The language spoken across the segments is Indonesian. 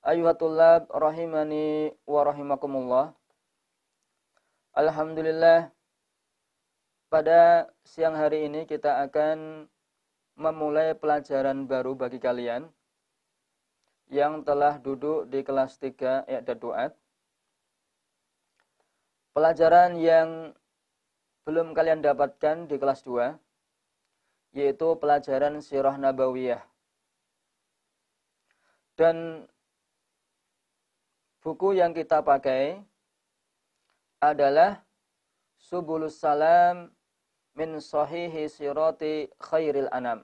Ayuhatullah rahimani wa rahimakumullah. Alhamdulillah pada siang hari ini kita akan memulai pelajaran baru bagi kalian yang telah duduk di kelas 3 Iqdad Du'at. Pelajaran yang belum kalian dapatkan di kelas 2 yaitu pelajaran Sirah Nabawiyah. Dan Buku yang kita pakai adalah Subulus Salam min Sahihi Sirati Khairil Anam.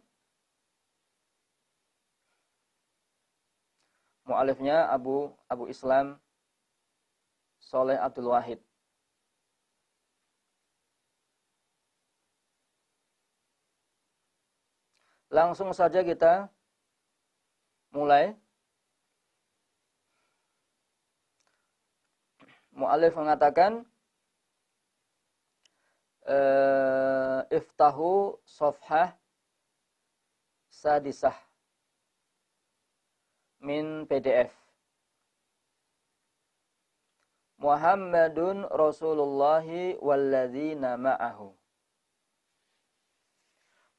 Mu'alifnya Abu Abu Islam Soleh Abdul Wahid. Langsung saja kita mulai Mu'alif mengatakan uh, iftahu sofhah sadisah min PDF Muhammadun Rasulullah walladzina ma'ahu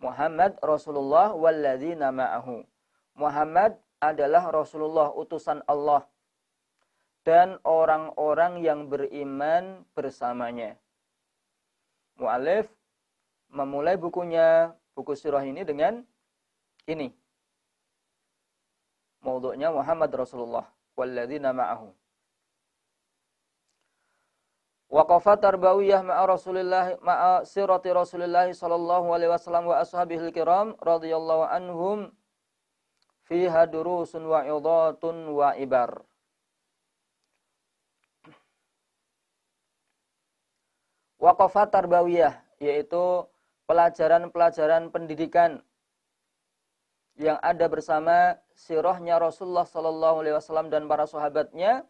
Muhammad Rasulullah walladzina ma'ahu Muhammad adalah Rasulullah utusan Allah dan orang-orang yang beriman bersamanya. Mu'alif memulai bukunya, buku surah ini dengan ini. Mauduknya Muhammad Rasulullah walladzina ma'ahu. Waqafa tarbawiyah ma'a Rasulillah ma'a sirati Rasulillah sallallahu alaihi wasallam wa ashabihil kiram radhiyallahu anhum fiha durusun wa idatun wa ibar. wakafat tarbawiyah yaitu pelajaran-pelajaran pendidikan yang ada bersama sirahnya Rasulullah Sallallahu Alaihi Wasallam dan para sahabatnya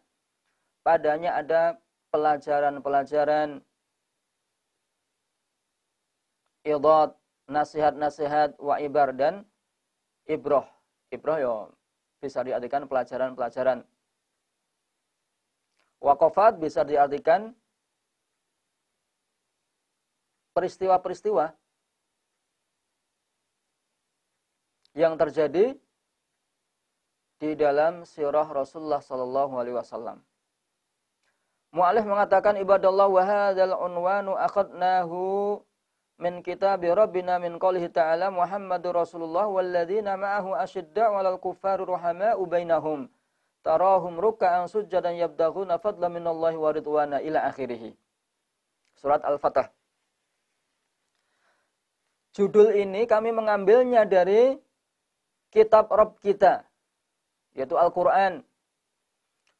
padanya ada pelajaran-pelajaran idot nasihat-nasihat wa ibar dan ibroh ibroh yo ya bisa diartikan pelajaran-pelajaran wakafat bisa diartikan peristiwa-peristiwa yang terjadi di dalam sirah Rasulullah sallallahu alaihi wasallam. Mu'alif mengatakan ibadallah wa hadzal unwanu akhadnahu min kitab rabbina min qoulihi ta'ala Muhammadur Rasulullah walladzina ma'ahu asyiddaa 'alal kuffari rahama'u bainahum tarahum ruk'an sujjadan yabdaghuna fadlan minallahi wa ridwana ila akhirih. Surat Al-Fatah judul ini kami mengambilnya dari kitab Rob kita, yaitu Al-Quran.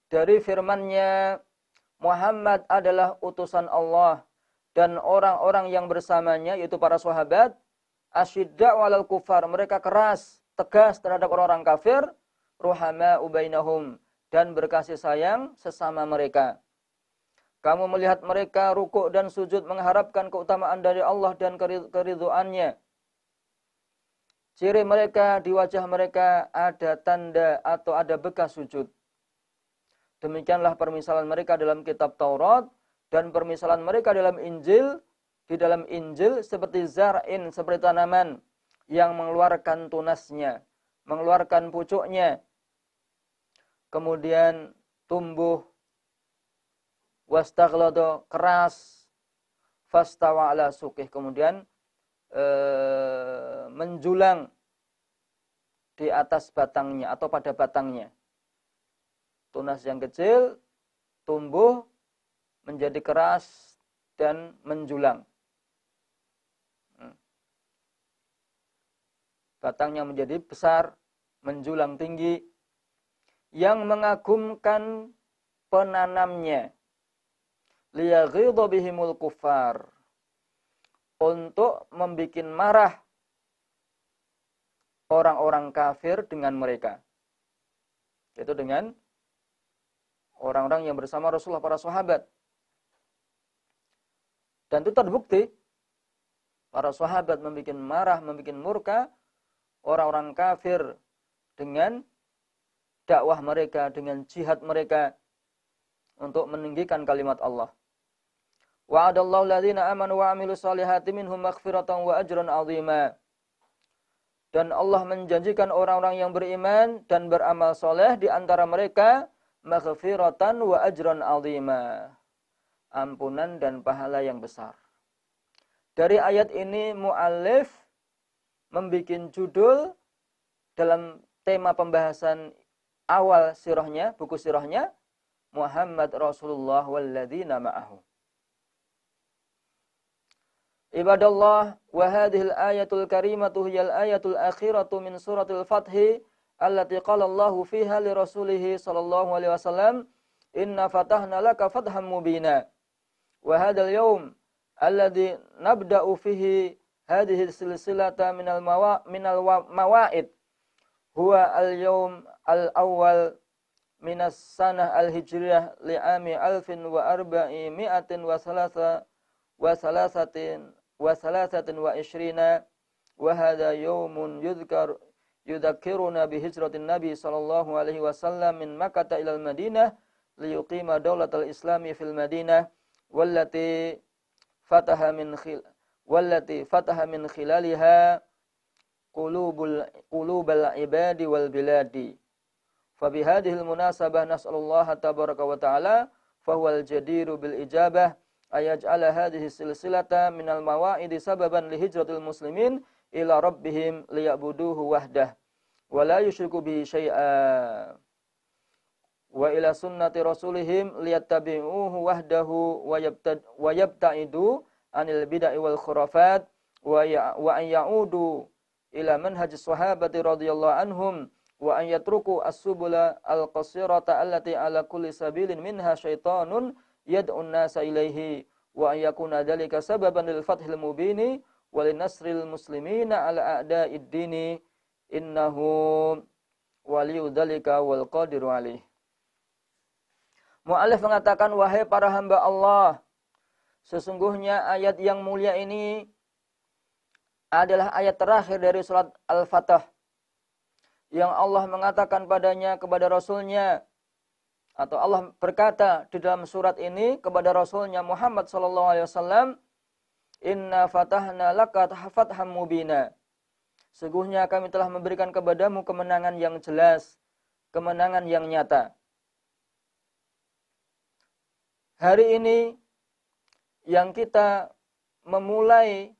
Dari firmannya, Muhammad adalah utusan Allah dan orang-orang yang bersamanya, yaitu para sahabat, asyidda walal kufar, mereka keras, tegas terhadap orang-orang kafir, ruhama ubainahum, dan berkasih sayang sesama mereka. Kamu melihat mereka rukuk dan sujud mengharapkan keutamaan dari Allah dan keriduannya. Ciri mereka di wajah mereka ada tanda atau ada bekas sujud. Demikianlah permisalan mereka dalam kitab Taurat dan permisalan mereka dalam Injil. Di dalam Injil seperti zar'in, seperti tanaman yang mengeluarkan tunasnya, mengeluarkan pucuknya. Kemudian tumbuh wastaghlada keras fastawa ala sukih kemudian e, menjulang di atas batangnya atau pada batangnya tunas yang kecil tumbuh menjadi keras dan menjulang hmm. batangnya menjadi besar menjulang tinggi yang mengagumkan penanamnya liyaghidha bihimul kufar untuk membuat marah orang-orang kafir dengan mereka. Itu dengan orang-orang yang bersama Rasulullah para sahabat. Dan itu terbukti para sahabat membuat marah, membuat murka orang-orang kafir dengan dakwah mereka, dengan jihad mereka untuk meninggikan kalimat Allah. Wa'adallahu alladhina amanu wa amilu salihati minhum maghfiratan wa ajran azima. Dan Allah menjanjikan orang-orang yang beriman dan beramal soleh di antara mereka maghfiratan wa ajran azima. Ampunan dan pahala yang besar. Dari ayat ini mu'alif membuat judul dalam tema pembahasan awal sirahnya, buku sirahnya, Muhammad Rasulullah walladzina ma'ahu. عباد الله وهذه الآية الكريمة هي الآية الأخيرة من سورة الفتح التي قال الله فيها لرسوله صلى الله عليه وسلم إن فتحنا لك فتحا مبينا وهذا اليوم الذي نبدأ فيه هذه السلسلة من من المواعيد هو اليوم الأول من السنة الهجرية لعام 1403 وثلاثة وثلاثة وثلاثة وعشرين وهذا يوم يذكر يذكرنا بهجرة النبي صلى الله عليه وسلم من مكة إلى المدينة ليقيم دولة الإسلام في المدينة والتي فتح من خل والتي فتح من خلالها قلوب قلوب العباد والبلاد فبهذه المناسبة نسأل الله تبارك وتعالى فهو الجدير بالإجابة ayaj'ala hadhihi silsilata minal mawa'idi sababan lihijratil muslimin ila rabbihim liya'buduhu wahdah wa la yushriku bihi syai'a wa ila sunnati rasulihim liyattabi'uhu wahdahu wa yabtad wa yabta'idu anil bid'ah wal khurafat wa wa an ya'udu ila manhaj sahabati radhiyallahu anhum wa an yatruku as-subula al-qasirata allati ala kulli sabilin minha syaitanun an nasa ilaihi wa yakuna dhalika sababan lil fathil mubini lin nasril muslimina ala a'da'id dini innahu waliyu dhalika wal qadiru alaih Mu'alif mengatakan, wahai para hamba Allah, sesungguhnya ayat yang mulia ini adalah ayat terakhir dari surat Al-Fatah. Yang Allah mengatakan padanya kepada Rasulnya, atau Allah berkata di dalam surat ini kepada Rasulnya Muhammad Sallallahu Alaihi Wasallam, Inna fatahna laka fatham mubina. Sungguhnya kami telah memberikan kepadamu kemenangan yang jelas, kemenangan yang nyata. Hari ini yang kita memulai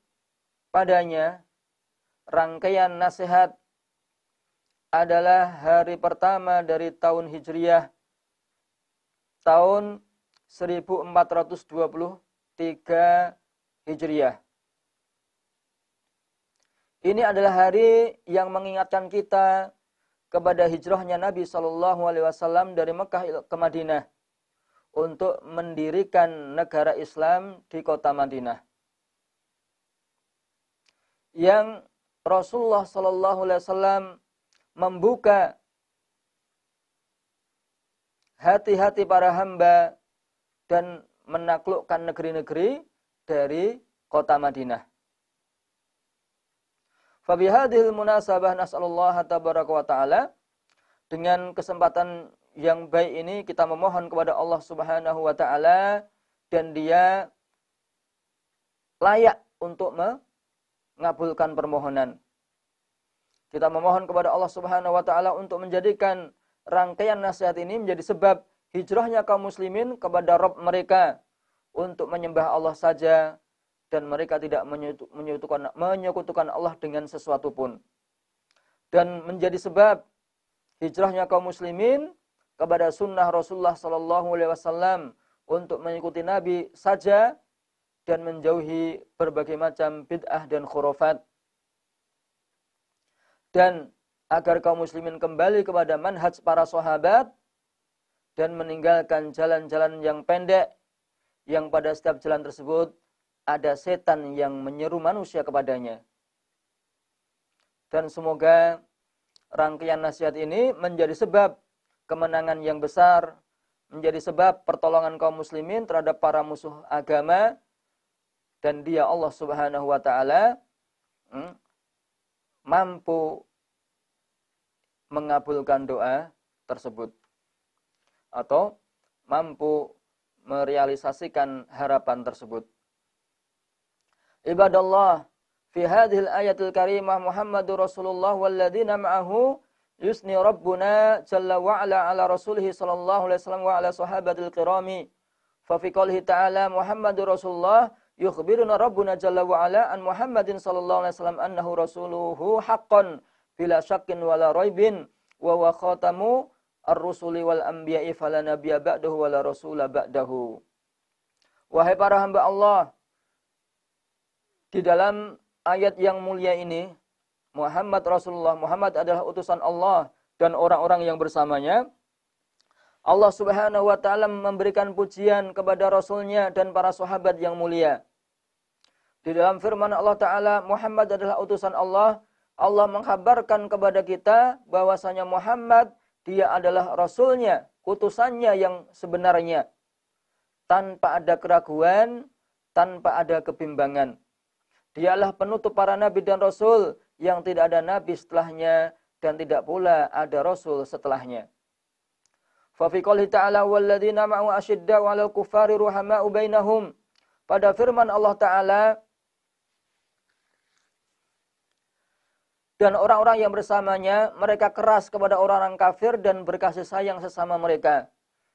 padanya rangkaian nasihat adalah hari pertama dari tahun Hijriah tahun 1423 Hijriah. Ini adalah hari yang mengingatkan kita kepada hijrahnya Nabi Shallallahu Alaihi Wasallam dari Mekah ke Madinah untuk mendirikan negara Islam di kota Madinah. Yang Rasulullah Shallallahu Alaihi Wasallam membuka hati-hati para hamba dan menaklukkan negeri-negeri dari kota Madinah. Fabihadil munasabah nas'alullah tabaraka wa ta'ala dengan kesempatan yang baik ini kita memohon kepada Allah Subhanahu wa taala dan dia layak untuk mengabulkan permohonan. Kita memohon kepada Allah Subhanahu wa taala untuk menjadikan rangkaian nasihat ini menjadi sebab hijrahnya kaum muslimin kepada Rob mereka untuk menyembah Allah saja dan mereka tidak menyekutukan, menyekutukan Allah dengan sesuatu pun. Dan menjadi sebab hijrahnya kaum muslimin kepada sunnah Rasulullah Sallallahu Alaihi Wasallam untuk mengikuti Nabi saja dan menjauhi berbagai macam bid'ah dan khurafat. Dan agar kaum muslimin kembali kepada manhaj para sahabat dan meninggalkan jalan-jalan yang pendek yang pada setiap jalan tersebut ada setan yang menyeru manusia kepadanya. Dan semoga rangkaian nasihat ini menjadi sebab kemenangan yang besar, menjadi sebab pertolongan kaum muslimin terhadap para musuh agama dan dia Allah Subhanahu wa taala hmm, mampu mengabulkan doa tersebut atau mampu merealisasikan harapan tersebut. Ibadallah fi hadhil ayatil karimah Muhammadur Rasulullah walladzina ma'ahu yusni rabbuna jalla wa ala ala rasulih sallallahu alaihi wasallam wa ala sahabatil kirami. Fa fi qouli ta'ala Muhammadur Rasulullah yukhbiruna rabbuna jalla wa ala an Muhammadin sallallahu alaihi wasallam annahu rasuluhu haqqan bila syakin wala raibin wa wa khatamu ar-rusuli wal anbiya'i fala nabiyya ba'dahu wala rasula ba'dahu. Wahai para hamba Allah, di dalam ayat yang mulia ini, Muhammad Rasulullah, Muhammad adalah utusan Allah dan orang-orang yang bersamanya. Allah Subhanahu wa taala memberikan pujian kepada rasulnya dan para sahabat yang mulia. Di dalam firman Allah taala, Muhammad adalah utusan Allah Allah menghabarkan kepada kita bahwasanya Muhammad dia adalah rasulnya, utusannya yang sebenarnya. Tanpa ada keraguan, tanpa ada kebimbangan. Dialah penutup para nabi dan rasul yang tidak ada nabi setelahnya dan tidak pula ada rasul setelahnya. fi qouli ta'ala walladzina ma'a asyiddaw 'alal kuffari ruhama'u bainahum. Pada firman Allah Ta'ala, dan orang-orang yang bersamanya mereka keras kepada orang-orang kafir dan berkasih sayang sesama mereka.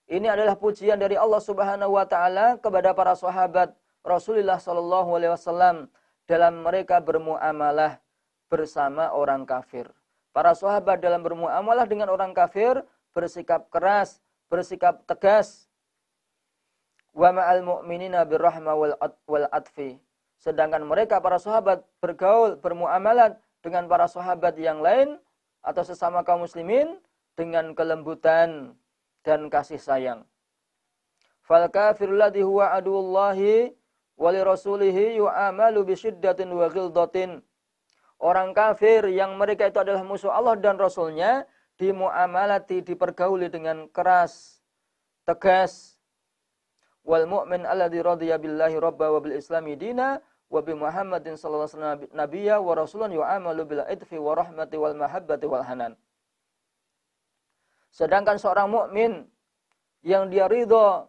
Ini adalah pujian dari Allah Subhanahu wa taala kepada para sahabat Rasulullah sallallahu alaihi wasallam dalam mereka bermuamalah bersama orang kafir. Para sahabat dalam bermuamalah dengan orang kafir bersikap keras, bersikap tegas. Wa ma'al mu'minina birrahma wal atfi. Sedangkan mereka para sahabat bergaul, bermuamalah dengan para sahabat yang lain atau sesama kaum muslimin dengan kelembutan dan kasih sayang. Fal kafir ladhi huwa aduullahi wali rasulihi yu'amalu bisyiddatin wa ghildatin. Orang kafir yang mereka itu adalah musuh Allah dan Rasulnya dimuamalati, dipergauli dengan keras, tegas. Wal mu'min alladhi radiyabillahi rabba wa bil islami dina wa bi Muhammadin sallallahu alaihi wasallam nabiyya wa Rasulun yu'amalu bil idfi wa rahmati wal mahabbati wal hanan. Sedangkan seorang mukmin yang dia ridho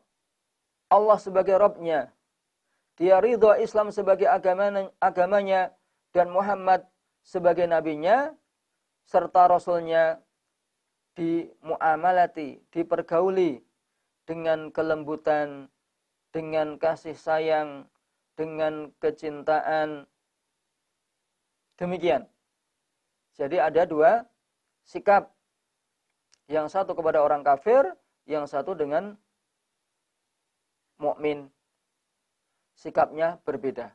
Allah sebagai Robnya, dia ridho Islam sebagai agamanya, agamanya dan Muhammad sebagai nabinya serta rasulnya di muamalati, dipergauli dengan kelembutan, dengan kasih sayang, dengan kecintaan. Demikian. Jadi ada dua sikap. Yang satu kepada orang kafir, yang satu dengan mukmin. Sikapnya berbeda.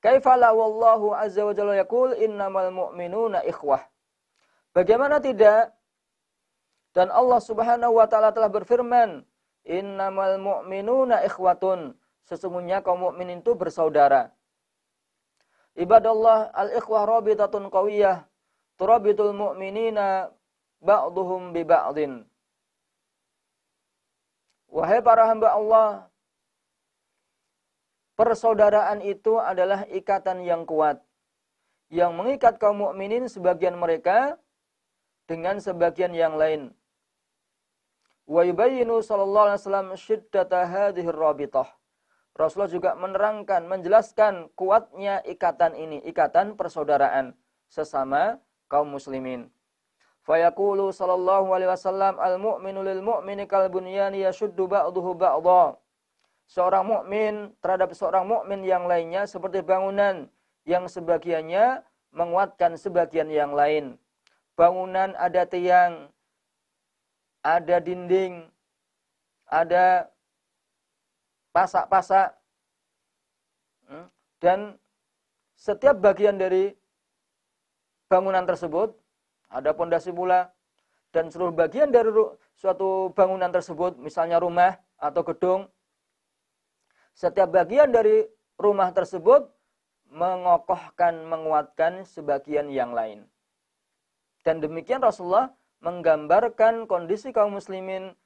Kaifala wallahu azza wa jalla yaqul innamal mu'minuna ikhwah. Bagaimana tidak? Dan Allah Subhanahu wa taala telah berfirman, innamal mu'minuna ikhwatun. Sesungguhnya kaum mukminin itu bersaudara. Ibadallah al-ikhwah rabitatun qawiyah turabitul mu'minina ba'duhum bi ba'din. Wahai para hamba Allah, persaudaraan itu adalah ikatan yang kuat yang mengikat kaum mukminin sebagian mereka dengan sebagian yang lain. Wa yubayyinu sallallahu alaihi wasallam syiddata hadhihi rabitah. Rasulullah juga menerangkan, menjelaskan kuatnya ikatan ini, ikatan persaudaraan sesama kaum muslimin. Fayaqulu sallallahu alaihi wasallam al-mu'minu lil mu'mini kal bunyani yashuddu ba'dahu ba'dha. Seorang mukmin terhadap seorang mukmin yang lainnya seperti bangunan yang sebagiannya menguatkan sebagian yang lain. Bangunan ada tiang, ada dinding, ada pasak-pasak. Dan setiap bagian dari bangunan tersebut ada pondasi pula dan seluruh bagian dari suatu bangunan tersebut, misalnya rumah atau gedung, setiap bagian dari rumah tersebut mengokohkan, menguatkan sebagian yang lain. Dan demikian Rasulullah menggambarkan kondisi kaum muslimin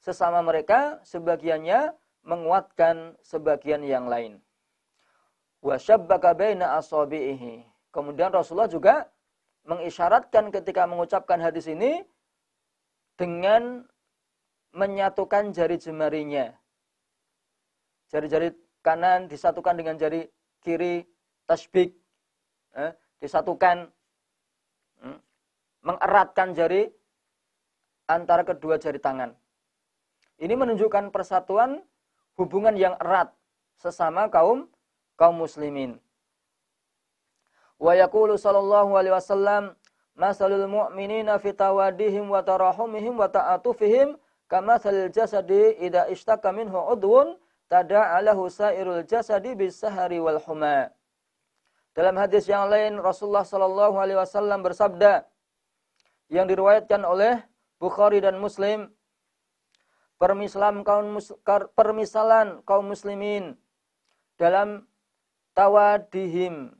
sesama mereka sebagiannya menguatkan sebagian yang lain. Kemudian Rasulullah juga mengisyaratkan ketika mengucapkan hadis ini dengan menyatukan jari jemarinya. Jari-jari kanan disatukan dengan jari kiri tasbik eh, disatukan hmm, mengeratkan jari antara kedua jari tangan. Ini menunjukkan persatuan hubungan yang erat sesama kaum kaum muslimin. Wa yaqulu sallallahu alaihi wasallam masalul mu'minina fi tawadihim wa tarahumihim wa ta'atufihim kama salil jasadi idza ishtaka minhu udwun tada'alahu sairul jasadi bisahari wal huma. Dalam hadis yang lain Rasulullah sallallahu alaihi wasallam bersabda yang diriwayatkan oleh Bukhari dan Muslim permisalan kaum permisalan kaum muslimin dalam tawadihim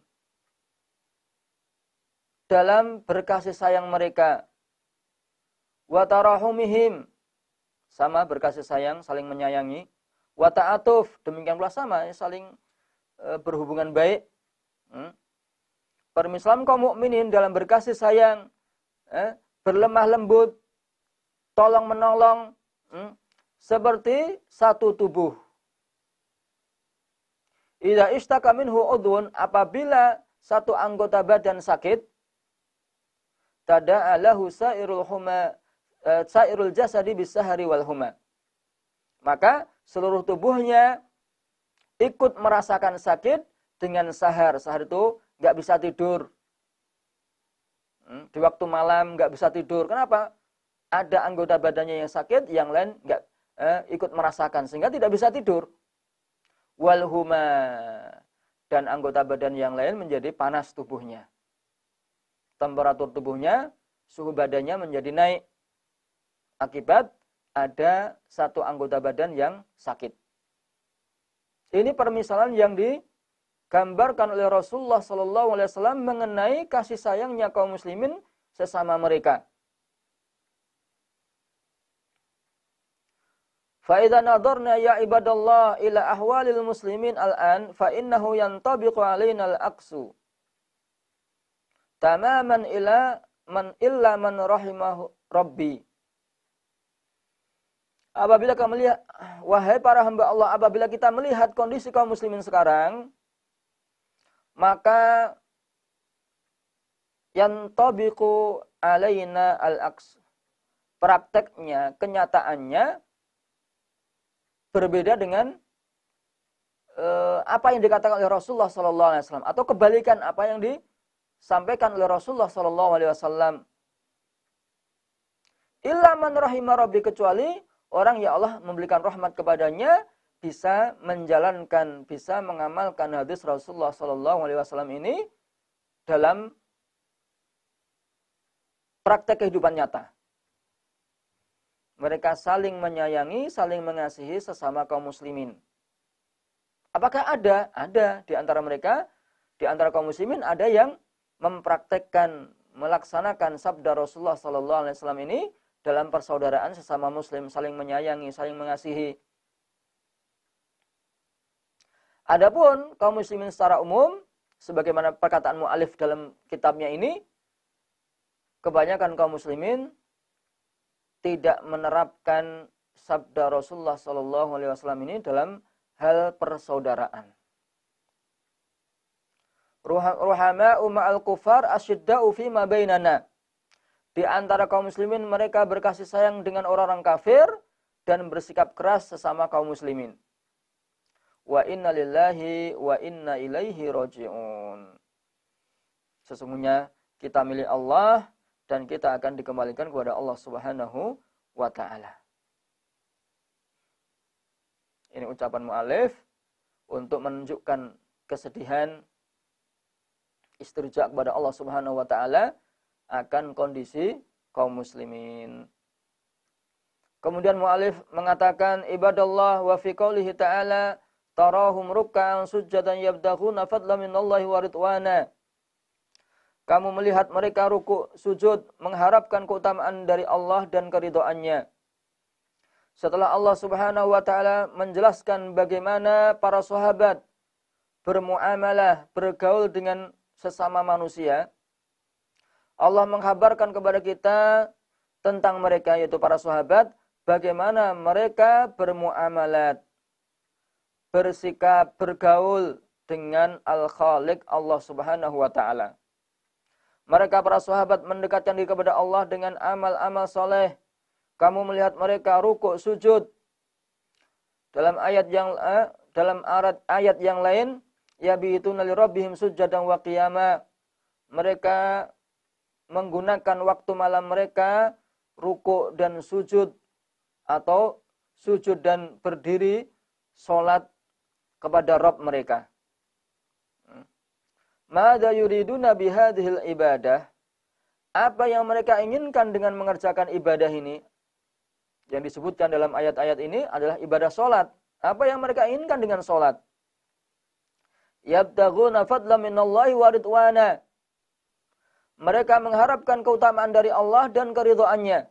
dalam berkasih sayang mereka watarahumihim sama berkasih sayang saling menyayangi wata'atuf demikian pula sama ya, saling e, berhubungan baik hmm? permisalan kaum mukminin dalam berkasih sayang eh, berlemah lembut tolong menolong hmm? seperti satu tubuh. Idza ishtaka minhu udhun apabila satu anggota badan sakit tada'a lahu sairul huma e, sairul jasadi bisahari wal huma. Maka seluruh tubuhnya ikut merasakan sakit dengan sahar. Sahar itu nggak bisa tidur. Hmm, di waktu malam nggak bisa tidur. Kenapa? Ada anggota badannya yang sakit, yang lain nggak eh, ikut merasakan sehingga tidak bisa tidur. Walhuma dan anggota badan yang lain menjadi panas tubuhnya. Temperatur tubuhnya, suhu badannya menjadi naik. Akibat ada satu anggota badan yang sakit. Ini permisalan yang digambarkan oleh Rasulullah Shallallahu Alaihi Wasallam mengenai kasih sayangnya kaum muslimin sesama mereka. Fa'idha nadharna ya ibadallah ila ahwalil muslimin al-an, al'an fa'innahu yantabiqu alaina al-aqsu. Tamaman ila man illa man rahimahu rabbi. Apabila kamu melihat, wahai para hamba Allah, apabila kita melihat kondisi kaum muslimin sekarang, maka yang tabiku alaina al-aks. Prakteknya, kenyataannya, berbeda dengan eh, apa yang dikatakan oleh Rasulullah Sallallahu Alaihi Wasallam atau kebalikan apa yang disampaikan oleh Rasulullah Sallallahu Alaihi Wasallam. Ilhaman rahimah Rabbi kecuali orang ya Allah memberikan rahmat kepadanya bisa menjalankan, bisa mengamalkan hadis Rasulullah Sallallahu Alaihi Wasallam ini dalam praktek kehidupan nyata. Mereka saling menyayangi, saling mengasihi sesama kaum muslimin. Apakah ada? Ada di antara mereka, di antara kaum muslimin ada yang mempraktekkan, melaksanakan sabda Rasulullah saw ini dalam persaudaraan sesama muslim, saling menyayangi, saling mengasihi. Adapun kaum muslimin secara umum sebagaimana perkataan mualif dalam kitabnya ini kebanyakan kaum muslimin tidak menerapkan sabda Rasulullah Shallallahu Alaihi Wasallam ini dalam hal persaudaraan. Ruhama al kufar asyidda'u fi ma bainana. Di antara kaum muslimin mereka berkasih sayang dengan orang-orang kafir dan bersikap keras sesama kaum muslimin. Wa inna lillahi wa inna ilaihi rojiun. Sesungguhnya kita milik Allah dan kita akan dikembalikan kepada Allah Subhanahu wa taala. Ini ucapan mualif untuk menunjukkan kesedihan istirja kepada Allah Subhanahu wa taala akan kondisi kaum muslimin. Kemudian mualif mengatakan ibadallah wa fi qoulihi ta'ala tarahum ruk'an sujadan yabtaghuna fadlan minallahi wa ridwana kamu melihat mereka ruku sujud mengharapkan keutamaan dari Allah dan keridoannya. Setelah Allah subhanahu wa ta'ala menjelaskan bagaimana para sahabat bermuamalah, bergaul dengan sesama manusia. Allah menghabarkan kepada kita tentang mereka yaitu para sahabat. Bagaimana mereka bermuamalah bersikap, bergaul dengan al khalik Allah subhanahu wa ta'ala. Mereka para sahabat mendekatkan diri kepada Allah dengan amal-amal soleh. Kamu melihat mereka rukuk sujud. Dalam ayat yang eh, dalam arat ayat yang lain, yabi nali robihim sujud dan wakiyama. Mereka menggunakan waktu malam mereka rukuk dan sujud atau sujud dan berdiri salat kepada Rob mereka. Mada nabi hadhil ibadah. Apa yang mereka inginkan dengan mengerjakan ibadah ini? Yang disebutkan dalam ayat-ayat ini adalah ibadah solat. Apa yang mereka inginkan dengan solat? Yabtaguna fadla minallahi waridwana. Mereka mengharapkan keutamaan dari Allah dan keridhaannya.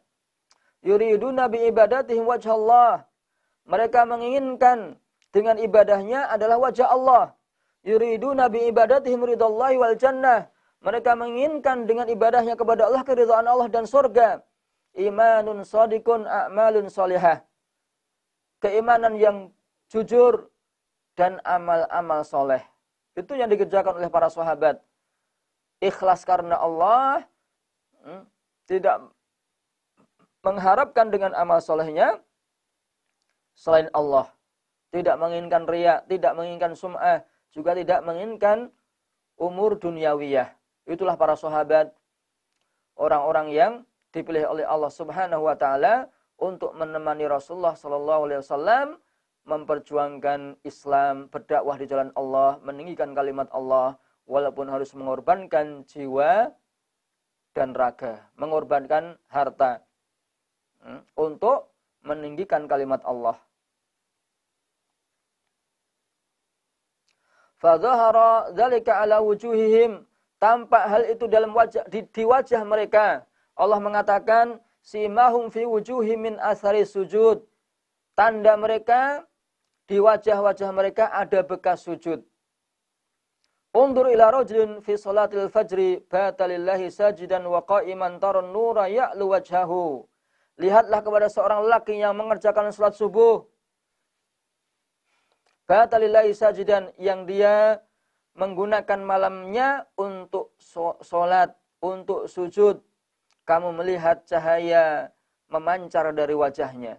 Yuridu nabi ibadatihim wajhallah. Mereka menginginkan dengan ibadahnya adalah wajah Allah. Yuridu Nabi ibadatihim ridallahi wal jannah. Mereka menginginkan dengan ibadahnya kepada Allah keridhaan Allah dan surga. Imanun sadiqun a'malun solihah. Keimanan yang jujur dan amal-amal soleh. Itu yang dikerjakan oleh para sahabat. Ikhlas karena Allah. Hmm, tidak mengharapkan dengan amal solehnya. Selain Allah. Tidak menginginkan riak, tidak menginginkan sum'ah juga tidak menginginkan umur duniawiyah. Itulah para sahabat orang-orang yang dipilih oleh Allah Subhanahu wa taala untuk menemani Rasulullah sallallahu alaihi wasallam memperjuangkan Islam, berdakwah di jalan Allah, meninggikan kalimat Allah walaupun harus mengorbankan jiwa dan raga, mengorbankan harta hmm, untuk meninggikan kalimat Allah. fadhahara dzalika ala wujuhihim tampak hal itu dalam wajah di, di wajah mereka Allah mengatakan simahum fi wujuhi min asari sujud tanda mereka di wajah-wajah mereka ada bekas sujud Undur ila rajulin fi salatil fajri bata sajidan wa qa'iman tarun nura ya'lu wajhahu Lihatlah kepada seorang laki yang mengerjakan salat subuh Batalillahi sajidan yang dia menggunakan malamnya untuk sholat untuk sujud. Kamu melihat cahaya memancar dari wajahnya.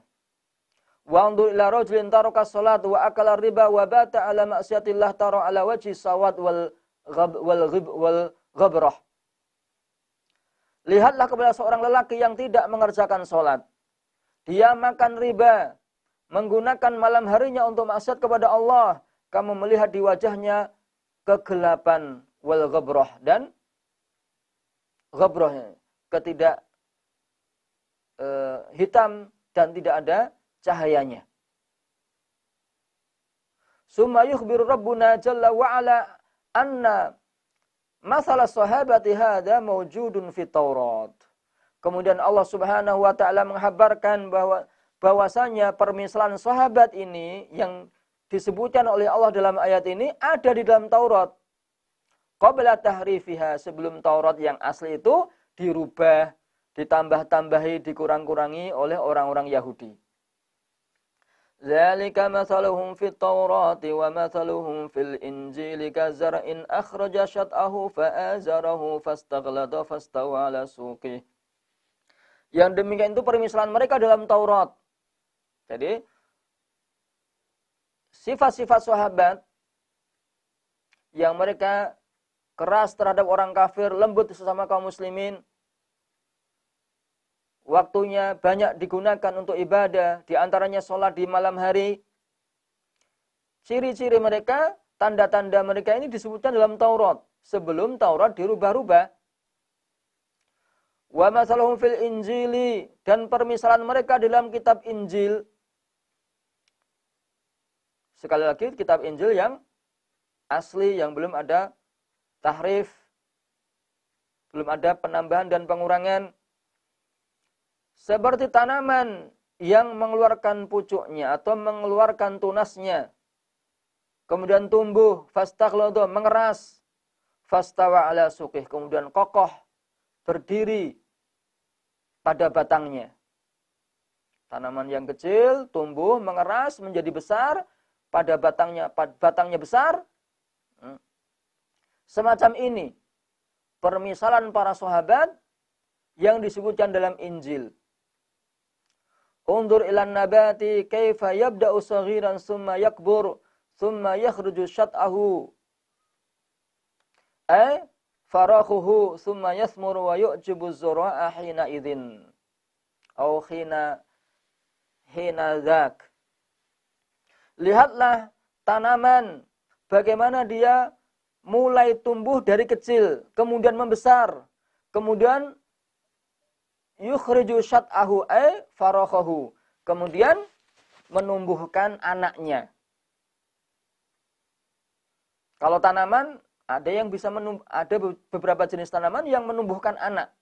Wa undu ila rajulin taraka sholat wa akala riba wa bata ala maksiatillah tara ala wajhi sawat wal ghab wal ghib wal ghabrah. Lihatlah kepada seorang lelaki yang tidak mengerjakan sholat, Dia makan riba, menggunakan malam harinya untuk maksiat kepada Allah, kamu melihat di wajahnya kegelapan wal ghabrah dan ghabrah ketidak e, hitam dan tidak ada cahayanya. Summa yukhbiru Rabbuna jalla wa'ala anna masalah sahabati hadha mawjudun fi Taurat. Kemudian Allah subhanahu wa ta'ala menghabarkan bahwa bahwasanya permisalan sahabat ini yang disebutkan oleh Allah dalam ayat ini ada di dalam Taurat. Qabla tahrifiha sebelum Taurat yang asli itu dirubah, ditambah-tambahi, dikurang-kurangi oleh orang-orang Yahudi. ذلك مثلهم fil التوراة ومثلهم في الإنجيل كزرع أخرج شطأه فآزره فاستغلظ فاستوى على suqih. Yang demikian itu permisalan mereka dalam Taurat. Jadi sifat-sifat sahabat yang mereka keras terhadap orang kafir, lembut sesama kaum muslimin, waktunya banyak digunakan untuk ibadah, diantaranya sholat di malam hari. Ciri-ciri mereka, tanda-tanda mereka ini disebutkan dalam Taurat. Sebelum Taurat dirubah-rubah. Wa masalahum fil injili. Dan permisalan mereka dalam kitab Injil. Sekali lagi kitab Injil yang asli yang belum ada tahrif, belum ada penambahan dan pengurangan. Seperti tanaman yang mengeluarkan pucuknya atau mengeluarkan tunasnya. Kemudian tumbuh, fastaghladha, mengeras. Fastawa ala suqih, kemudian kokoh, berdiri pada batangnya. Tanaman yang kecil tumbuh, mengeras, menjadi besar, pada batangnya batangnya besar. Semacam ini permisalan para sahabat yang disebutkan dalam Injil. Undur ilan nabati kaifa yabda'u saghiran summa yakbur summa yakhruju syat'ahu. Ay farakhuhu summa yasmuru wa yu'jibu zura'a hina idin. Au hina hina dhak. Lihatlah tanaman, bagaimana dia mulai tumbuh dari kecil, kemudian membesar, kemudian yukhriju syat'ahu ay farakhahu. Kemudian menumbuhkan anaknya. Kalau tanaman ada yang bisa menumbuh, ada beberapa jenis tanaman yang menumbuhkan anak.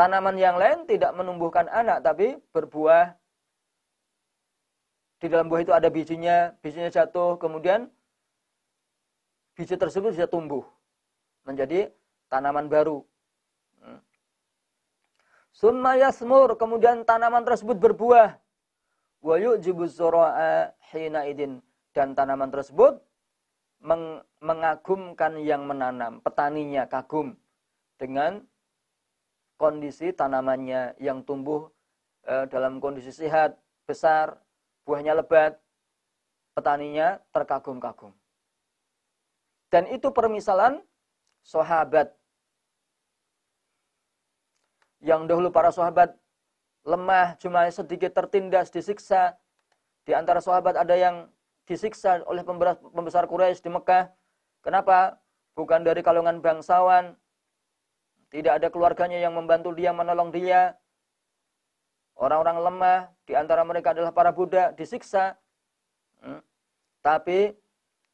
Tanaman yang lain tidak menumbuhkan anak tapi berbuah. Di dalam buah itu ada bijinya, bijinya jatuh, kemudian biji tersebut bisa tumbuh menjadi tanaman baru. Hmm. Summa yasmur, kemudian tanaman tersebut berbuah. Wa yu'jibuz zura'a hina idin dan tanaman tersebut mengagumkan yang menanam, petaninya kagum dengan kondisi tanamannya yang tumbuh eh, dalam kondisi sehat, besar, buahnya lebat, petaninya terkagum-kagum. Dan itu permisalan sahabat. Yang dahulu para sahabat lemah, cuma sedikit tertindas, disiksa. Di antara sahabat ada yang disiksa oleh pembesar Quraisy di Mekah. Kenapa? Bukan dari kalangan bangsawan, tidak ada keluarganya yang membantu dia, menolong dia. Orang-orang lemah, di antara mereka adalah para budak, disiksa. Hmm. Tapi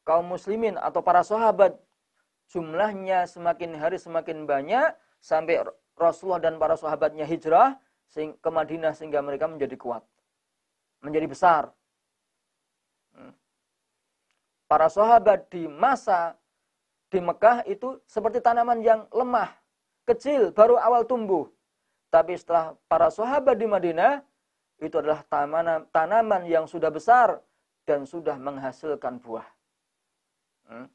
kaum muslimin atau para sahabat jumlahnya semakin hari semakin banyak sampai Rasulullah dan para sahabatnya hijrah ke Madinah sehingga mereka menjadi kuat. Menjadi besar. Hmm. Para sahabat di masa di Mekah itu seperti tanaman yang lemah kecil, baru awal tumbuh. Tapi setelah para sahabat di Madinah, itu adalah tanaman, tanaman yang sudah besar dan sudah menghasilkan buah. Hmm?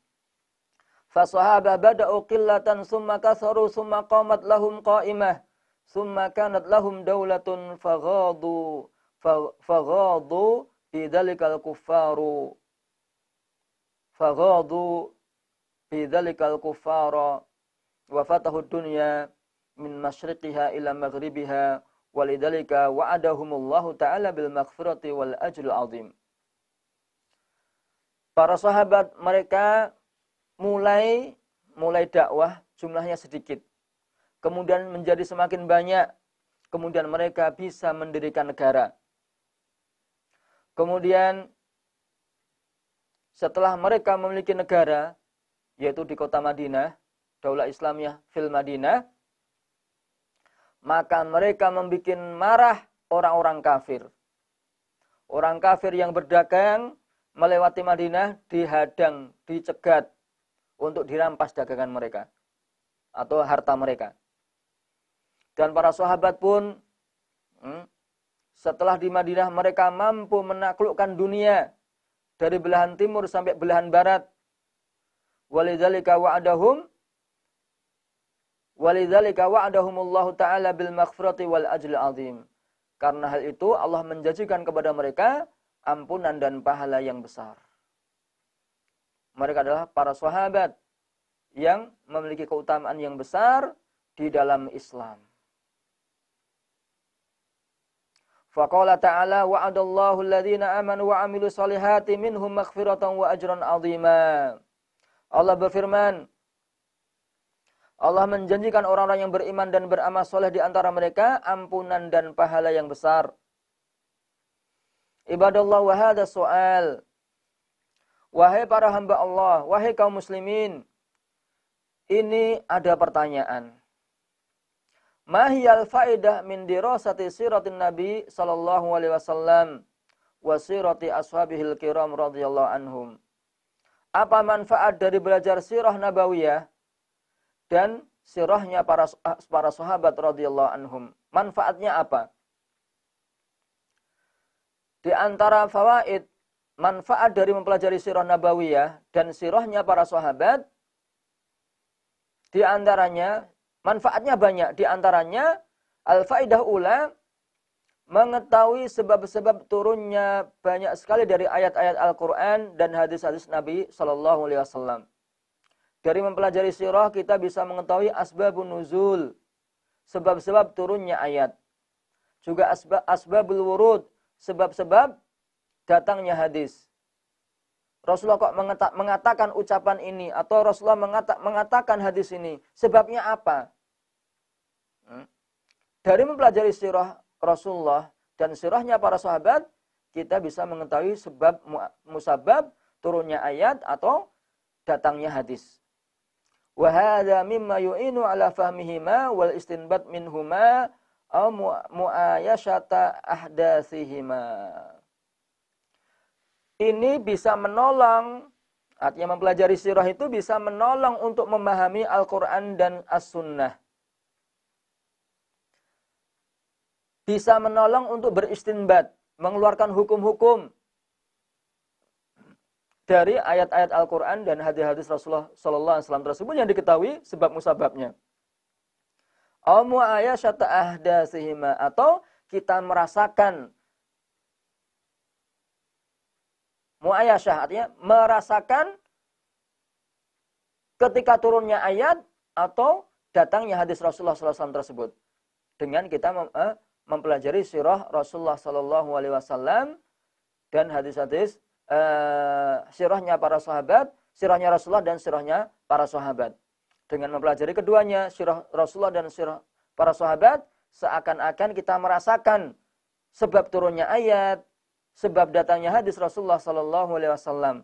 Fasahabah bada'u qillatan summa kasaru summa qamat lahum qa'imah summa kanat lahum daulatun faghadu faghadu bidzalikal kuffaru faghadu bidzalikal kuffara wa الدنيا dunya min masyriqiha ila maghribiha walidhalika wa'adahumullahu ta'ala bil maghfirati wal azim para sahabat mereka mulai mulai dakwah jumlahnya sedikit kemudian menjadi semakin banyak kemudian mereka bisa mendirikan negara kemudian setelah mereka memiliki negara yaitu di kota Madinah Daulah Islamiyah fil Madinah, maka mereka membuat marah orang-orang kafir. Orang kafir yang berdagang melewati Madinah dihadang, dicegat untuk dirampas dagangan mereka atau harta mereka. Dan para sahabat pun hmm, setelah di Madinah mereka mampu menaklukkan dunia dari belahan timur sampai belahan barat. Walidzalika wa'adahum Walidzalika wa'adahumullahu ta'ala bil maghfirati wal ajli azim. Karena hal itu Allah menjanjikan kepada mereka ampunan dan pahala yang besar. Mereka adalah para sahabat yang memiliki keutamaan yang besar di dalam Islam. Faqala ta'ala wa'adallahu alladhina amanu wa amilu salihati minhum maghfiratan wa ajran azima. Allah berfirman, Allah menjanjikan orang-orang yang beriman dan beramal soleh di antara mereka ampunan dan pahala yang besar. Ibadallah wahada soal. Wahai para hamba Allah, wahai kaum muslimin. Ini ada pertanyaan. Mahiyal faidah min dirasati siratin Nabi sallallahu alaihi wasallam wa sirati ashabihil kiram radhiyallahu anhum. Apa manfaat dari belajar sirah nabawiyah dan sirahnya para ah, para sahabat radhiyallahu anhum. Manfaatnya apa? Di antara fawaid manfaat dari mempelajari sirah nabawiyah dan sirahnya para sahabat di antaranya manfaatnya banyak di antaranya al faidah ula mengetahui sebab-sebab turunnya banyak sekali dari ayat-ayat Al-Qur'an dan hadis-hadis Nabi sallallahu alaihi wasallam. Dari mempelajari sirah kita bisa mengetahui asbabun nuzul, sebab-sebab turunnya ayat. Juga asbab asbabul wurud, sebab-sebab datangnya hadis. Rasulullah kok mengatakan ucapan ini atau Rasulullah mengata, mengatakan hadis ini. Sebabnya apa? Hmm? Dari mempelajari sirah Rasulullah dan sirahnya para sahabat, kita bisa mengetahui sebab musabab turunnya ayat atau datangnya hadis. Wa hadza mimma yu'inu ala fahmihima wal istinbat minhuma aw mu'ayashata Ini bisa menolong artinya mempelajari sirah itu bisa menolong untuk memahami Al-Qur'an dan As-Sunnah. Bisa menolong untuk beristinbat, mengeluarkan hukum-hukum dari ayat-ayat Al-Quran dan hadis-hadis Rasulullah Sallallahu Alaihi Wasallam tersebut yang diketahui sebab musababnya. ahda sihima atau kita merasakan muayasyah artinya merasakan ketika turunnya ayat atau datangnya hadis Rasulullah SAW tersebut dengan kita eh, mempelajari sirah Rasulullah SAW dan hadis-hadis uh, sirahnya para sahabat, sirahnya Rasulullah dan sirahnya para sahabat. Dengan mempelajari keduanya, sirah Rasulullah dan sirah para sahabat, seakan-akan kita merasakan sebab turunnya ayat, sebab datangnya hadis Rasulullah Sallallahu Alaihi Wasallam.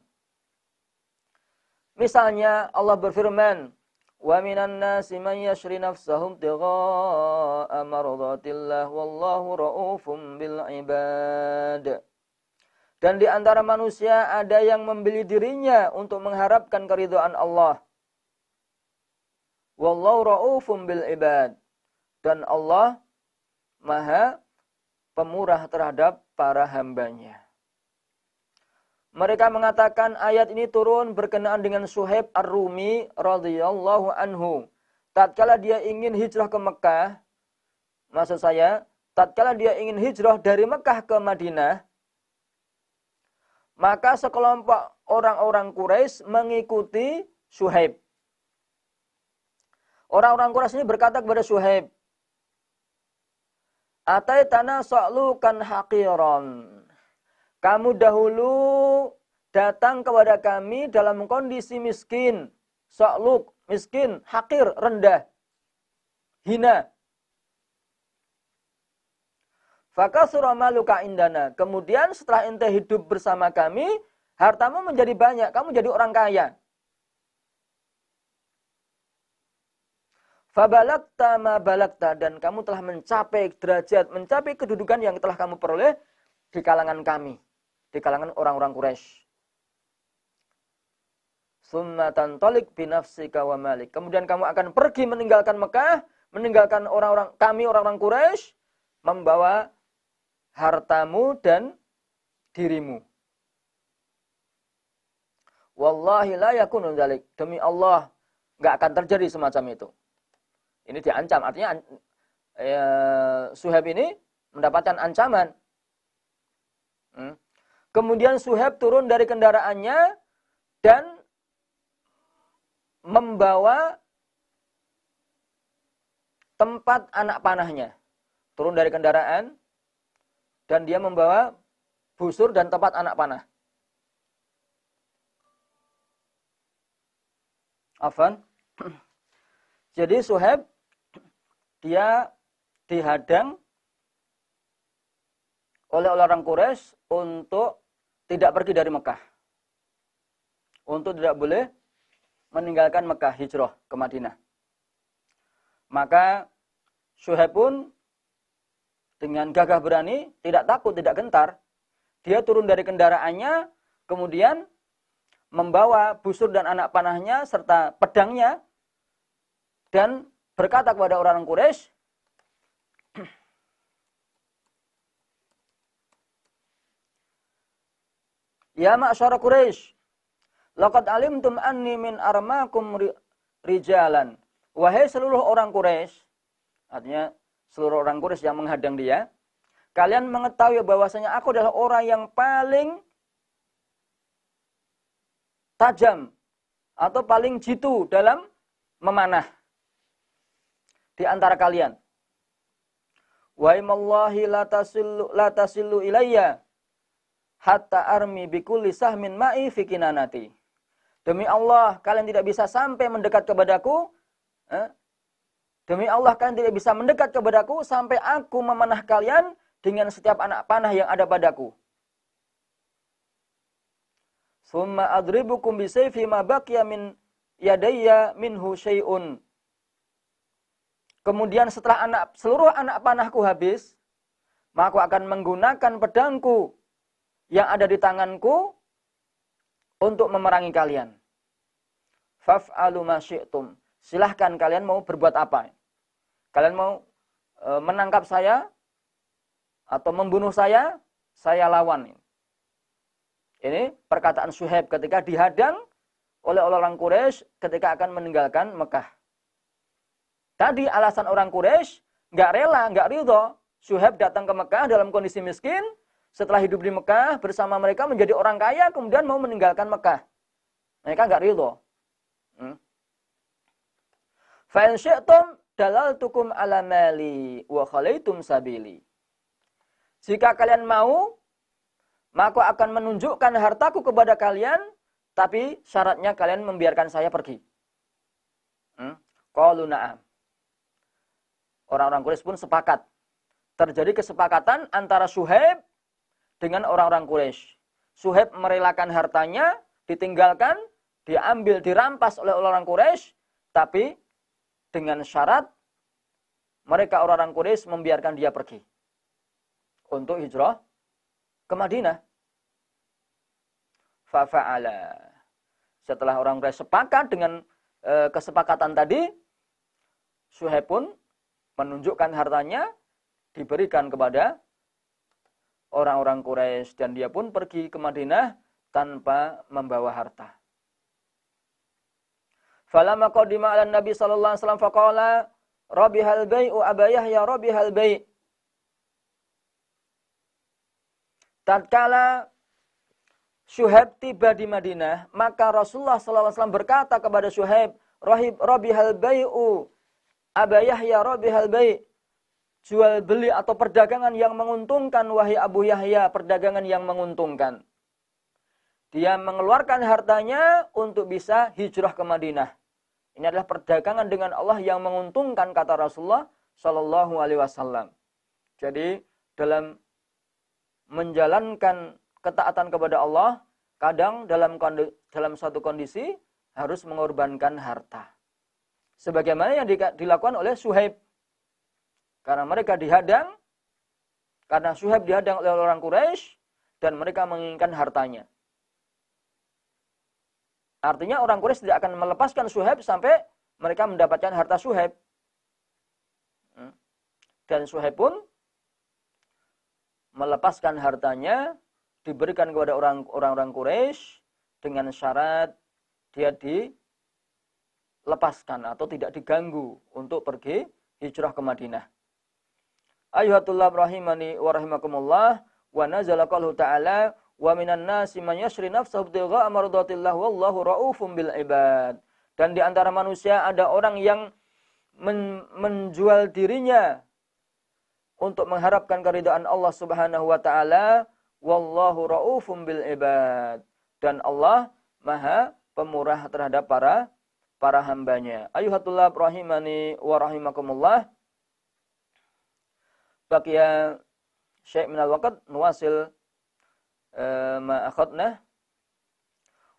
Misalnya Allah berfirman, Wa minan nasi man yashri nafsahum tigha'a maradatillah wallahu ra'ufum bil ibad. Dan di antara manusia ada yang membeli dirinya untuk mengharapkan keridhaan Allah. Wallahu ra'ufum bil ibad. Dan Allah maha pemurah terhadap para hambanya. Mereka mengatakan ayat ini turun berkenaan dengan Suhaib Ar-Rumi radhiyallahu anhu. Tatkala dia ingin hijrah ke Mekah, maksud saya, tatkala dia ingin hijrah dari Mekah ke Madinah, maka sekelompok orang-orang Quraisy mengikuti Suhaib. Orang-orang Quraisy ini berkata kepada Suhaib, Atai tanah so'lukan haqiron. Kamu dahulu datang kepada kami dalam kondisi miskin. So'luk, miskin, hakir, rendah, hina. Fakasura maluka indana. Kemudian setelah ente hidup bersama kami, hartamu menjadi banyak, kamu jadi orang kaya. Fabalakta ma balakta dan kamu telah mencapai derajat, mencapai kedudukan yang telah kamu peroleh di kalangan kami, di kalangan orang-orang Quraisy. Summa tantolik binafsika wa Kemudian kamu akan pergi meninggalkan Mekah, meninggalkan orang-orang kami orang-orang Quraisy membawa hartamu dan dirimu. Wallahi la yakunu dzalik. Demi Allah, nggak akan terjadi semacam itu. Ini diancam. Artinya e, Suhaib ini mendapatkan ancaman. Hmm. Kemudian Suhaib turun dari kendaraannya dan membawa tempat anak panahnya. Turun dari kendaraan, dan dia membawa busur dan tempat anak panah. Afan. Jadi Suhaib dia dihadang oleh orang Quraisy untuk tidak pergi dari Mekah. Untuk tidak boleh meninggalkan Mekah hijrah ke Madinah. Maka Suhaib pun dengan gagah berani, tidak takut, tidak gentar. Dia turun dari kendaraannya, kemudian membawa busur dan anak panahnya serta pedangnya dan berkata kepada orang Quraisy, "Ya ma'syara Quraisy, laqad alimtum anni min armakum rijalan." Wahai seluruh orang Quraisy, artinya seluruh orang Quraisy yang menghadang dia, kalian mengetahui bahwasanya aku adalah orang yang paling tajam atau paling jitu dalam memanah di antara kalian. Wa imallahi la tasillu la ilayya hatta armi bikulli sahmin ma'i fi kinanati. Demi Allah, kalian tidak bisa sampai mendekat kepadaku eh, Demi Allah kalian tidak bisa mendekat kepadaku sampai aku memanah kalian dengan setiap anak panah yang ada padaku. Summa adribukum bisayfi ma baqiya min yadayya minhu syai'un. Kemudian setelah anak seluruh anak panahku habis, maka aku akan menggunakan pedangku yang ada di tanganku untuk memerangi kalian. Faf'alu ma syi'tum. Silahkan kalian mau berbuat apa. Kalian mau e, menangkap saya atau membunuh saya, saya lawan. Ini perkataan Suhaib ketika dihadang oleh orang Quraisy ketika akan meninggalkan Mekah. Tadi alasan orang Quraisy nggak rela, nggak ridho. Suhaib datang ke Mekah dalam kondisi miskin, setelah hidup di Mekah bersama mereka menjadi orang kaya kemudian mau meninggalkan Mekah mereka nggak ridho hmm dalal ala mali wa khalaitum sabili. Jika kalian mau, maka akan menunjukkan hartaku kepada kalian, tapi syaratnya kalian membiarkan saya pergi. Hmm? Orang-orang Quraisy pun sepakat. Terjadi kesepakatan antara Suhaib dengan orang-orang Quraisy. Suhaib merelakan hartanya, ditinggalkan, diambil, dirampas oleh orang-orang Quraisy, tapi dengan syarat mereka orang-orang Quraisy membiarkan dia pergi untuk hijrah ke Madinah. Fafa'ala. Setelah orang Quraisy sepakat dengan e, kesepakatan tadi, Suhaib pun menunjukkan hartanya diberikan kepada orang-orang Quraisy dan dia pun pergi ke Madinah tanpa membawa harta. Falamma qadima ala Nabi sallallahu alaihi wasallam faqala hal bai'u abayah ya hal bai'. Tatkala Syuhaib tiba di Madinah, maka Rasulullah sallallahu alaihi wasallam berkata kepada Syuhaib, "Rahib hal bai'u abayah ya hal bai'." Jual beli atau perdagangan yang menguntungkan wahai Abu Yahya, perdagangan yang menguntungkan. Dia mengeluarkan hartanya untuk bisa hijrah ke Madinah. Ini adalah perdagangan dengan Allah yang menguntungkan kata Rasulullah Shallallahu Alaihi Wasallam. Jadi dalam menjalankan ketaatan kepada Allah, kadang dalam kondi, dalam satu kondisi harus mengorbankan harta. Sebagaimana yang dilakukan oleh Suhaib. Karena mereka dihadang, karena Suhaib dihadang oleh orang Quraisy dan mereka menginginkan hartanya. Artinya orang Quraisy tidak akan melepaskan Suhaib sampai mereka mendapatkan harta Suhaib. Hmm. Dan Suhaib pun melepaskan hartanya diberikan kepada orang-orang Quraisy dengan syarat dia dilepaskan atau tidak diganggu untuk pergi hijrah ke Madinah. Ayuhatullah rahimani wa rahimakumullah wa nazala ta'ala wa minan nasi man yashri nafsahu ibtigha'a wallahu raufum bil ibad. Dan di antara manusia ada orang yang men menjual dirinya untuk mengharapkan keridhaan Allah Subhanahu wa taala wallahu raufum bil ibad. Dan Allah Maha pemurah terhadap para para hambanya. Ayuhatullah rahimani wa rahimakumullah. Bakia Syekh minal waqt nuwasil آه، ما أخذنا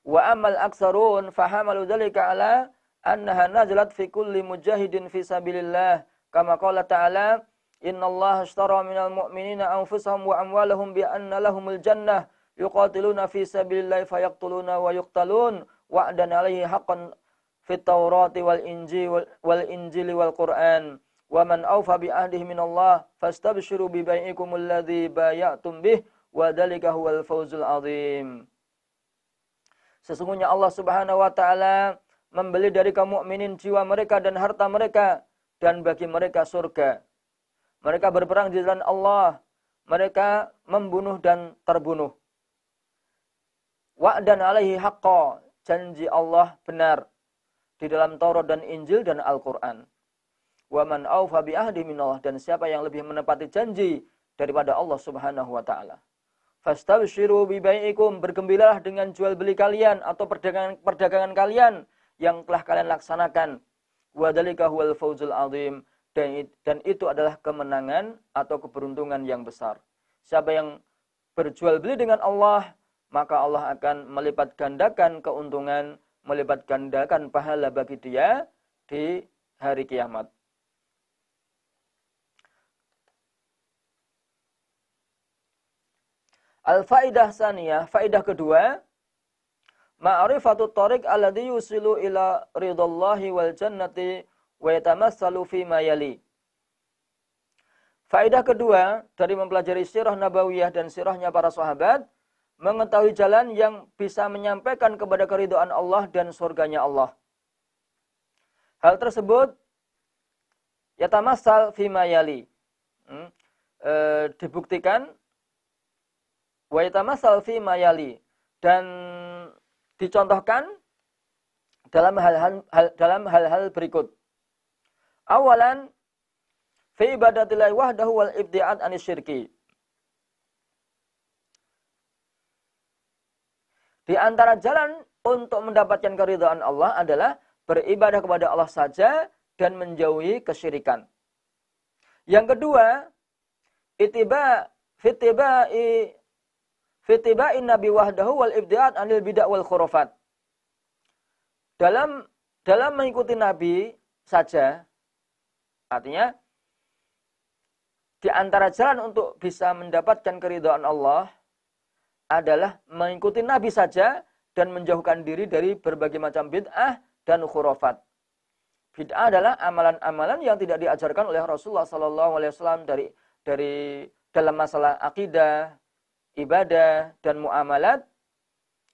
وأما الأكثرون فحملوا ذلك على أنها نزلت في كل مجاهد في سبيل الله كما قال تعالى إن الله اشترى من المؤمنين أنفسهم وأموالهم بأن لهم الجنة يقاتلون في سبيل الله فيقتلون ويقتلون وعدا عليه حقا في التوراة والإنجيل والإنجيل والقرآن ومن أوفى بعهده من الله فاستبشروا ببيعكم الذي بايعتم به wa huwal fawzul azim. Sesungguhnya Allah Subhanahu wa taala membeli dari kaum mukminin jiwa mereka dan harta mereka dan bagi mereka surga. Mereka berperang di jalan Allah, mereka membunuh dan terbunuh. Wa'dan alaihi haqqa, janji Allah benar di dalam Taurat dan Injil dan Al-Qur'an. Wa man awfa bi ahdi minallah dan siapa yang lebih menepati janji daripada Allah Subhanahu wa taala. Fastabshiru bibaikum bergembiralah dengan jual beli kalian atau perdagangan perdagangan kalian yang telah kalian laksanakan. Wadalika huwal fawzul azim dan, dan itu adalah kemenangan atau keberuntungan yang besar. Siapa yang berjual beli dengan Allah, maka Allah akan melipat gandakan keuntungan, melipat gandakan pahala bagi dia di hari kiamat. Al-faidah saniyah, faidah kedua, ma'rifatu tariq alladhi yusilu ila ridallahi wal jannati wa yatamassalu fi ma yali. Faidah kedua dari mempelajari sirah nabawiyah dan sirahnya para sahabat, mengetahui jalan yang bisa menyampaikan kepada keridhaan Allah dan surganya Allah. Hal tersebut yatamassal fi ma yali. Hmm, e, dibuktikan Waitama salfi mayali dan dicontohkan dalam hal-hal hal, dalam hal-hal berikut. Awalan fi ibadatillah wahdahu wal ibtiad anis syirki. Di antara jalan untuk mendapatkan keridhaan Allah adalah beribadah kepada Allah saja dan menjauhi kesyirikan. Yang kedua, itiba fitibai fitiba'in nabi wahdahu wal ibdi'at anil bid'ah wal khurafat. Dalam dalam mengikuti nabi saja artinya di antara jalan untuk bisa mendapatkan keridhaan Allah adalah mengikuti nabi saja dan menjauhkan diri dari berbagai macam bid'ah dan khurafat. Bid'ah adalah amalan-amalan yang tidak diajarkan oleh Rasulullah sallallahu alaihi wasallam dari dari dalam masalah akidah, ibadah, dan muamalat,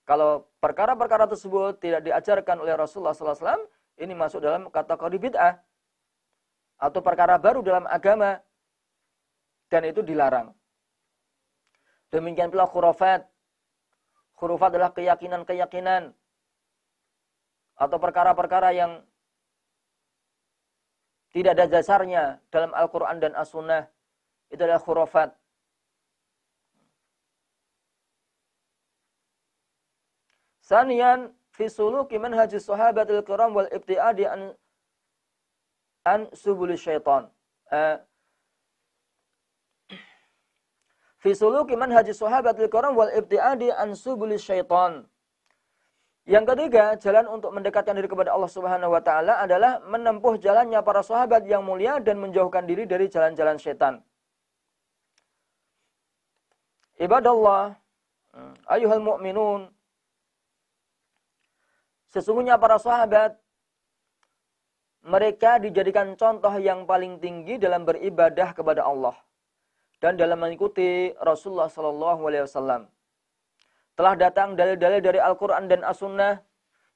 kalau perkara-perkara tersebut tidak diajarkan oleh Rasulullah SAW, ini masuk dalam kategori bid'ah. Atau perkara baru dalam agama. Dan itu dilarang. Demikian pula khurafat. Khurafat adalah keyakinan-keyakinan. Atau perkara-perkara yang tidak ada dasarnya dalam Al-Quran dan As-Sunnah. Itu adalah khurafat. Sanian fi suluki manhajis sahabatil kiram wal ibtiadi an an subul syaitan. Eh, fi suluki manhajis sahabatil kiram wal ibtiadi an subul syaitan. Yang ketiga, jalan untuk mendekatkan diri kepada Allah Subhanahu wa taala adalah menempuh jalannya para sahabat yang mulia dan menjauhkan diri dari jalan-jalan setan. Ibadallah, eh, ayuhal mu'minun, Sesungguhnya para sahabat mereka dijadikan contoh yang paling tinggi dalam beribadah kepada Allah dan dalam mengikuti Rasulullah Shallallahu Alaihi Wasallam. Telah datang dalil-dalil dari Al-Quran dan As-Sunnah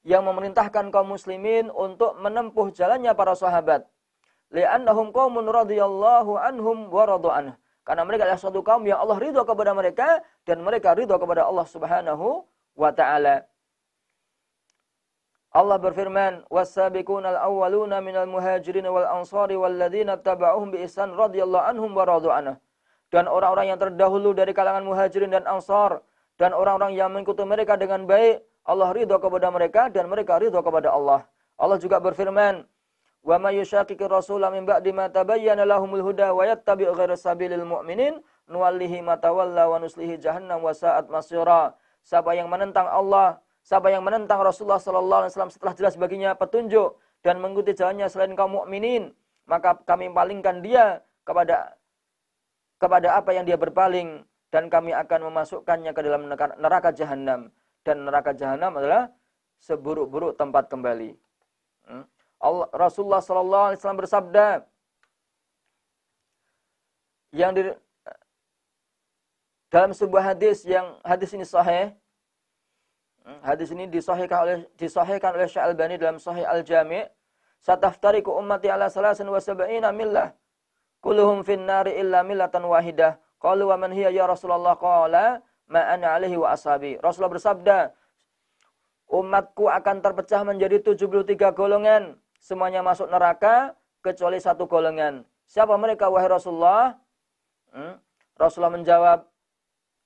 yang memerintahkan kaum muslimin untuk menempuh jalannya para sahabat. Li'annahum qaumun radhiyallahu anhum wa Karena mereka adalah suatu kaum yang Allah ridho kepada mereka dan mereka ridho kepada Allah Subhanahu wa taala. Allah berfirman, "Was-sabiqunal awwaluna minal muhajirin wal ansari walladzina tabauhum bi ihsan radhiyallahu anhum wa radu anhu." Dan orang-orang yang terdahulu dari kalangan muhajirin dan ansar dan orang-orang yang mengikuti mereka dengan baik, Allah ridha kepada mereka dan mereka ridha kepada Allah. Allah juga berfirman, "Wa may yushaqiqir rasula min ba'di ma tabayyana lahumul huda wa yattabi' sabilil mu'minin nuwallihi ma tawalla wa nuslihi Siapa yang menentang Allah Siapa yang menentang Rasulullah sallallahu alaihi wasallam setelah jelas baginya petunjuk dan mengikuti jalannya selain kaum mukminin, maka kami palingkan dia kepada kepada apa yang dia berpaling dan kami akan memasukkannya ke dalam neraka jahanam dan neraka jahanam adalah seburuk-buruk tempat kembali. Hmm? Rasulullah sallallahu alaihi wasallam bersabda yang di, dalam sebuah hadis yang hadis ini sahih Ah. Hadis ini disahihkan oleh disahihkan oleh Syekh Albani dalam Sahih Al-Jami' Sataftariku ummati ala salasin wa sab'ina millah kulluhum fin nari illa millatan wahidah qalu wa man hiya ya Rasulullah qala ma ana alaihi wa ashabi Rasulullah bersabda umatku akan terpecah menjadi 73 golongan semuanya masuk neraka kecuali satu golongan siapa mereka wahai Rasulullah hmm? Rasulullah menjawab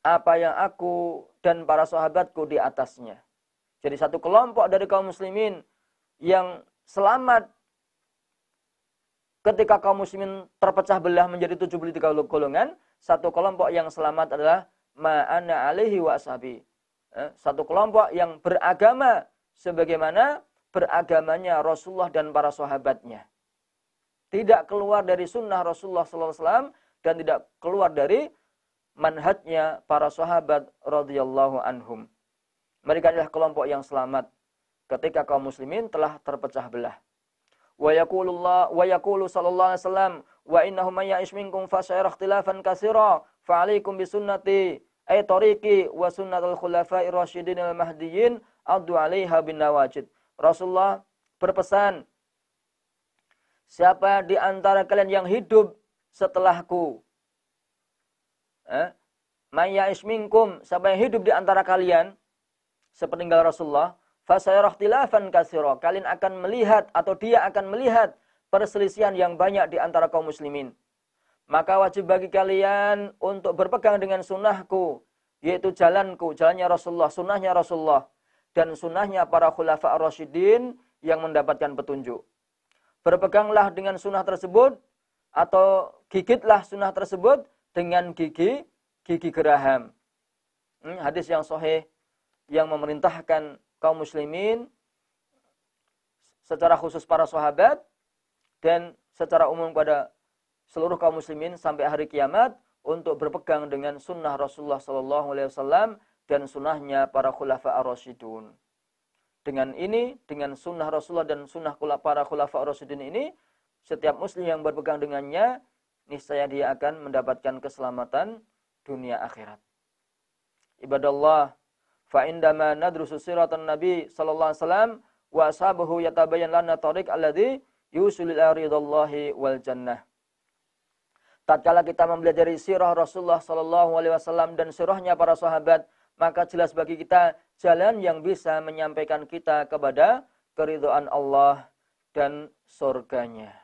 apa yang aku dan para sahabatku di atasnya. Jadi satu kelompok dari kaum muslimin yang selamat ketika kaum muslimin terpecah belah menjadi 73 golongan, satu kelompok yang selamat adalah ma'ana alihi wa sahabi. Eh, satu kelompok yang beragama sebagaimana beragamanya Rasulullah dan para sahabatnya. Tidak keluar dari sunnah Rasulullah SAW dan tidak keluar dari manhajnya para sahabat radhiyallahu anhum. Mereka adalah kelompok yang selamat ketika kaum muslimin telah terpecah belah. Wa yaqulullah wa yaqulu sallallahu alaihi wasallam wa innahum may ya'ish minkum fa sayara ikhtilafan katsira fa alaikum bi sunnati ay tariqi wa sunnatul khulafa'ir rasyidin al mahdiyyin addu 'alaiha bin nawajid. Rasulullah berpesan Siapa di antara kalian yang hidup setelahku eh, Maya isminkum siapa yang hidup di antara kalian sepeninggal Rasulullah tilafan kasiro kalian akan melihat atau dia akan melihat perselisihan yang banyak di antara kaum muslimin maka wajib bagi kalian untuk berpegang dengan sunnahku yaitu jalanku jalannya Rasulullah sunnahnya Rasulullah dan sunnahnya para khulafa ar yang mendapatkan petunjuk berpeganglah dengan sunnah tersebut atau gigitlah sunnah tersebut dengan gigi gigi geraham. Hmm, hadis yang sahih yang memerintahkan kaum muslimin secara khusus para sahabat dan secara umum kepada seluruh kaum muslimin sampai hari kiamat untuk berpegang dengan sunnah Rasulullah Sallallahu Alaihi Wasallam dan sunnahnya para khulafa ar -rasidun. Dengan ini, dengan sunnah Rasulullah dan sunnah para khulafa ar ini, setiap muslim yang berpegang dengannya niscaya dia akan mendapatkan keselamatan dunia akhirat. Ibadallah, fa indama nadrusu siratan nabi sallallahu alaihi wasallam wa ashabahu yatabayyan lana tariq alladhi yusul ila ridallahi wal jannah. Tatkala kita mempelajari sirah Rasulullah sallallahu alaihi wasallam dan sirahnya para sahabat, maka jelas bagi kita jalan yang bisa menyampaikan kita kepada keridhaan Allah dan surganya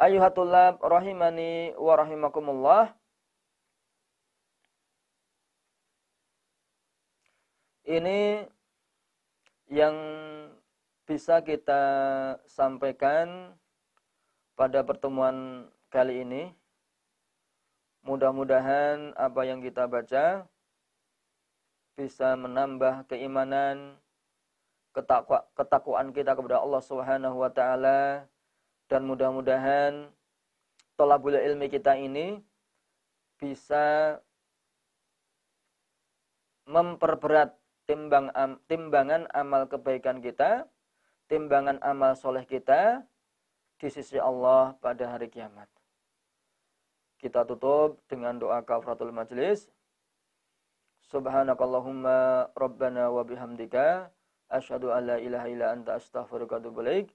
ayuhatulab rahimani wa rahimakumullah. Ini yang bisa kita sampaikan pada pertemuan kali ini. Mudah-mudahan apa yang kita baca bisa menambah keimanan, ketakwa, ketakwaan kita kepada Allah Subhanahu wa taala dan mudah-mudahan tolabul ilmi kita ini bisa memperberat timbang am, timbangan amal kebaikan kita, timbangan amal soleh kita di sisi Allah pada hari kiamat. Kita tutup dengan doa kafratul majlis. Subhanakallahumma rabbana wa bihamdika asyhadu an ilaha illa anta astaghfiruka wa atubu ilaik